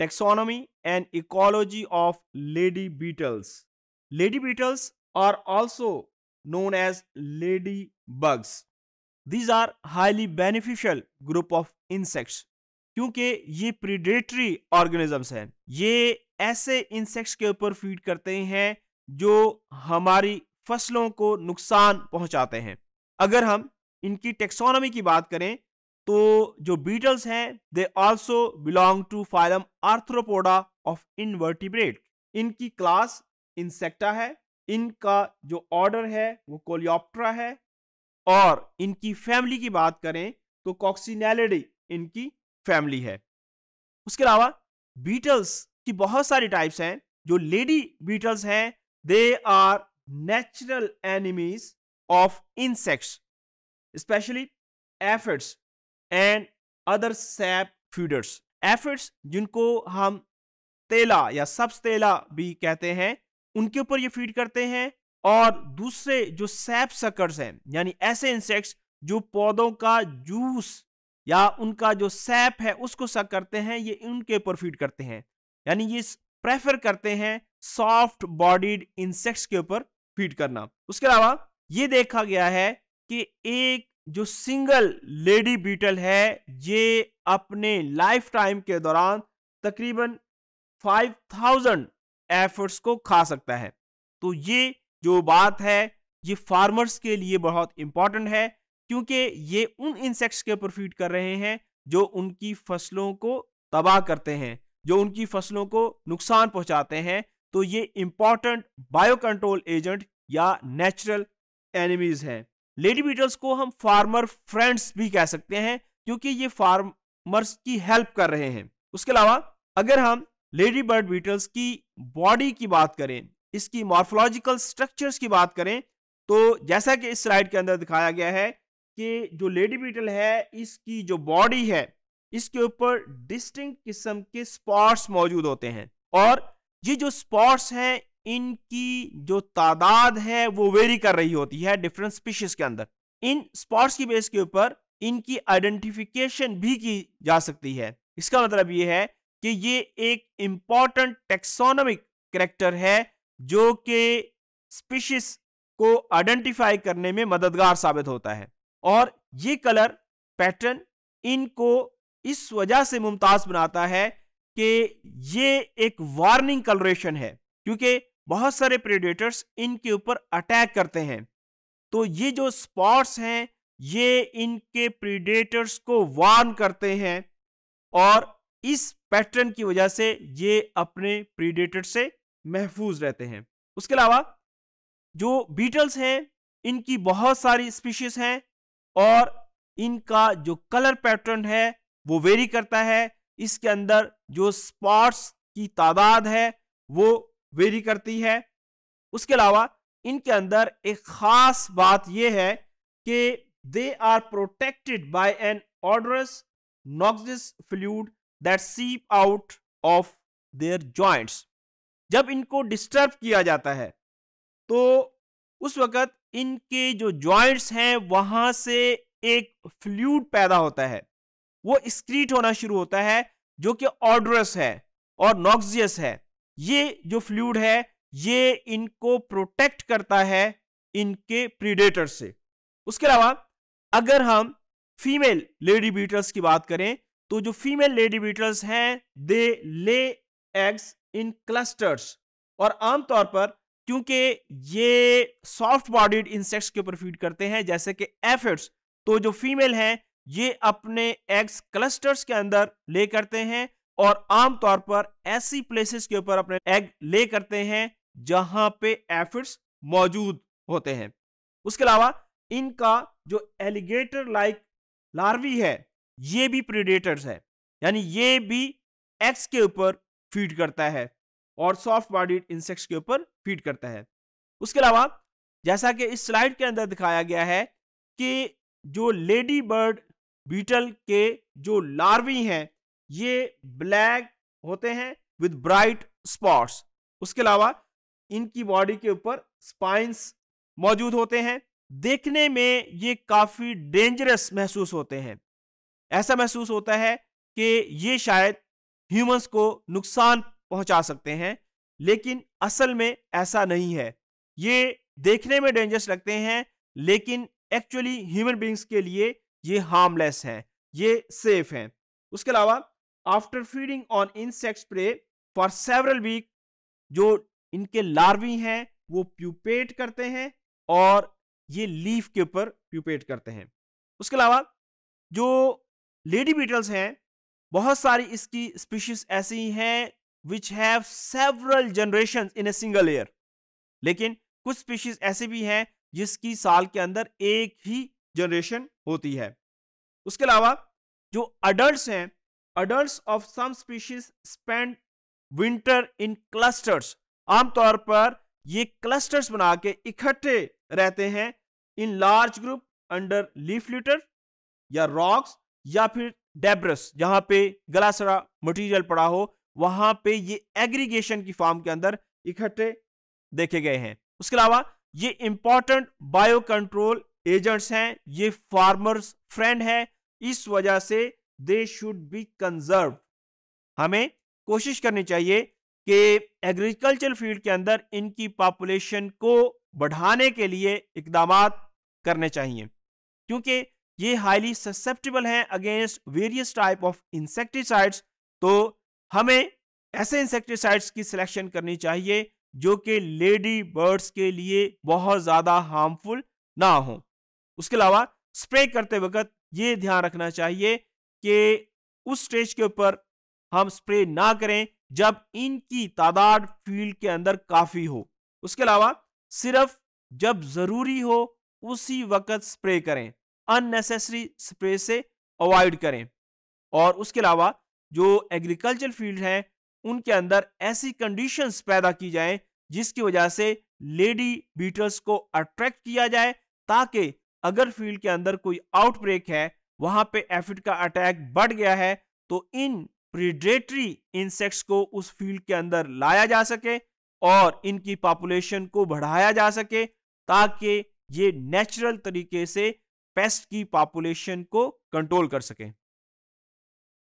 taxonomy and ecology of lady beetles. Lady beetles are also known as lady bugs. These are highly beneficial group of insects क्योंकि ये predatory organisms हैं ये ऐसे insects के ऊपर feed करते हैं जो हमारी फसलों को नुकसान पहुंचाते हैं अगर हम इनकी टेक्सोनॉमी की बात करें तो जो बीटल्स हैं they also belong to phylum Arthropoda of invertebrate इनकी क्लास इंसेक्टा है इनका जो ऑर्डर है वो कोलियोप्ट्रा है और इनकी फैमिली की बात करें तो कॉक्सीनेलिडी इनकी फैमिली है उसके अलावा बीटल्स की बहुत सारी टाइप्स हैं जो लेडी बीटल्स हैं they are natural enemies of insects specially aphids and other sap feeders aphids जिनको हम तेला या सब्स तेला भी कहते हैं उनके ऊपर ये फीड करते हैं और दूसरे जो सैप सकर्स हैं यानी ऐसे इंसेक्ट्स जो पौधों का जूस या उनका जो सैप है उसको सक करते हैं ये उनके ऊपर फीड करते हैं यानी ये प्रेफर करते हैं सॉफ्ट बॉडीड इंसेक्ट्स के ऊपर फीड करना उसके अलावा ये देखा गया है कि एक जो सिंगल लेडी बीटल है ये अपने लाइफ टाइम के दौरान तकरीबन 5000 एफर्ट्स को खा सकता है तो ये जो बात है ये फार्मर्स के लिए बहुत इंपॉर्टेंट है क्योंकि ये उन इंसेक्ट्स के ऊपर फीड कर रहे हैं जो उनकी फसलों को तबाह करते हैं जो उनकी फसलों को नुकसान पहुंचाते हैं तो ये इंपॉर्टेंट बायो कंट्रोल एजेंट या नेचुरल एनिमीज हैं लेडी बीटल्स को हम फार्मर फ्रेंड्स भी कह सकते हैं क्योंकि ये फार्मर्स की हेल्प कर रहे हैं उसके अलावा अगर हम लेडी बर्ड बीटल्स की बॉडी की बात करें इसकी मॉर्फोलॉजिकल स्ट्रक्चर्स की बात करें तो जैसा कि इस स्लाइड के अंदर दिखाया गया है कि जो लेडी बीटल है इसकी जो बॉडी है इसके ऊपर डिस्टिंक्ट किस्म के स्पॉट्स मौजूद होते हैं और ये जो स्पॉट्स हैं इनकी जो तादाद है वो वेरी कर रही होती है डिफरेंट स्पीशीज के अंदर इन स्पॉट्स की बेस के ऊपर इनकी आइडेंटिफिकेशन भी की जा सकती है इसका मतलब ये है कि ये एक इंपॉर्टेंट टेक्सोनोमिक करेक्टर है जो कि स्पीशीज को आइडेंटिफाई करने में मददगार साबित होता है और ये कलर पैटर्न इनको इस वजह से मुमताज बनाता है कि ये एक वार्निंग कलरेशन है क्योंकि बहुत सारे प्रेडेटर्स इनके ऊपर अटैक करते हैं तो ये जो स्पॉट्स हैं ये इनके प्रीडेटर्स को वार्न करते हैं और इस पैटर्न की वजह से ये अपने प्रीडेटर से महफूज रहते हैं उसके अलावा जो बीटल्स हैं इनकी बहुत सारी स्पीशीज हैं और इनका जो कलर पैटर्न है वो वेरी करता है इसके अंदर जो स्पॉट्स की तादाद है वो वेरी करती है उसके अलावा इनके अंदर एक खास बात यह है कि they are protected by an odorous noxious fluid that seep out of their joints जब इनको डिस्टर्ब किया जाता है तो उस वक़्त इनके जो जॉइंट्स हैं वहां से एक फ्लूड पैदा होता है वो स्क्रीट होना शुरू होता है जो कि ऑर्डरस है और नॉक्सियस है ये जो फ्लूड है ये इनको प्रोटेक्ट करता है इनके प्रीडेटर से उसके अलावा अगर हम फीमेल लेडी बीटल्स की बात करें तो जो फीमेल लेडी बीटल्स हैं दे ले एग्स इन क्लस्टर्स और आमतौर पर क्योंकि ये सॉफ्ट बॉडीड इंसेक्ट्स के ऊपर फीड करते हैं जैसे कि एफिड्स तो जो फीमेल हैं ये अपने एग्स क्लस्टर्स के अंदर ले करते हैं और आमतौर पर ऐसी प्लेसेस के ऊपर अपने एग ले करते हैं जहां पे एफिड्स मौजूद होते हैं उसके अलावा इनका जो एलिगेटर लाइक लार्वी है ये भी प्रीडेटर्स है यानी ये भी एक्स के ऊपर फीड करता है और सॉफ्ट बॉडीड इंसेक्ट्स के ऊपर फीड करता है उसके अलावा जैसा कि इस स्लाइड के अंदर दिखाया गया है कि जो लेडी बर्ड बीटल के जो लार्वी हैं ये ब्लैक होते हैं विद ब्राइट स्पॉट्स उसके अलावा इनकी बॉडी के ऊपर स्पाइंस मौजूद होते हैं देखने में ये काफ़ी डेंजरस महसूस होते हैं ऐसा महसूस होता है कि ये शायद ह्यूमंस को नुकसान पहुंचा सकते हैं लेकिन असल में ऐसा नहीं है ये देखने में डेंजरस लगते हैं लेकिन एक्चुअली ह्यूमन बींग्स के लिए ये हार्मलेस हैं ये सेफ हैं उसके अलावा after feeding on insect spray for several week जो इनके लार्वी हैं वो प्यूपेट करते हैं और ये लीफ के ऊपर प्यूपेट करते हैं उसके अलावा जो लेडी बीटल्स हैं बहुत सारी इसकी स्पीशीज ऐसी हैं which have several generation in a single year लेकिन कुछ स्पीशीज ऐसे भी हैं जिसकी साल के अंदर एक ही जनरेशन होती है उसके अलावा जो अडल्ट हैं adults of some species spend winter in clusters आमतौर पर ये क्लस्टर्स बना के इकट्ठे रहते हैं in large group under leaf litter या रॉक्स या फिर डेब्रस जहां पे गलासरा मटेरियल पड़ा हो वहां पे ये एग्रीगेशन की फॉर्म के अंदर इकट्ठे देखे गए हैं उसके अलावा ये इंपॉर्टेंट बायो कंट्रोल एजेंट्स हैं ये फार्मर्स फ्रेंड है इस वजह से दे शुड बी कंजर्व हमें कोशिश करनी चाहिए कि एग्रीकल्चर फील्ड के अंदर इनकी पॉपुलेशन को बढ़ाने के लिए इकदाम करने चाहिए क्योंकि ये हाईली ससेप्टेबल हैं against various type of insecticides तो हमें ऐसे इंसेक्टिसाइड्स की सिलेक्शन करनी चाहिए जो कि लेडी बर्ड्स के लिए बहुत ज़्यादा हार्मफुल ना हो उसके अलावा स्प्रे करते वक्त ये ध्यान रखना चाहिए कि उस स्टेज के ऊपर हम स्प्रे ना करें जब इनकी तादाद फील्ड के अंदर काफ़ी हो उसके अलावा सिर्फ जब ज़रूरी हो उसी वक्त स्प्रे करें अननेसेसरी स्प्रे से अवॉइड करें और उसके अलावा जो एग्रीकल्चर फील्ड हैं उनके अंदर ऐसी कंडीशंस पैदा की जाएं जिसकी वजह से लेडी बीटल्स को अट्रैक्ट किया जाए ताकि अगर फील्ड के अंदर कोई आउटब्रेक है वहां पे एफिड का अटैक बढ़ गया है तो इन प्रीडेटरी इंसेक्ट्स को उस फील्ड के अंदर लाया जा सके और इनकी पॉपुलेशन को बढ़ाया जा सके ताकि ये नेचुरल तरीके से पेस्ट की पॉपुलेशन को कंट्रोल कर सकें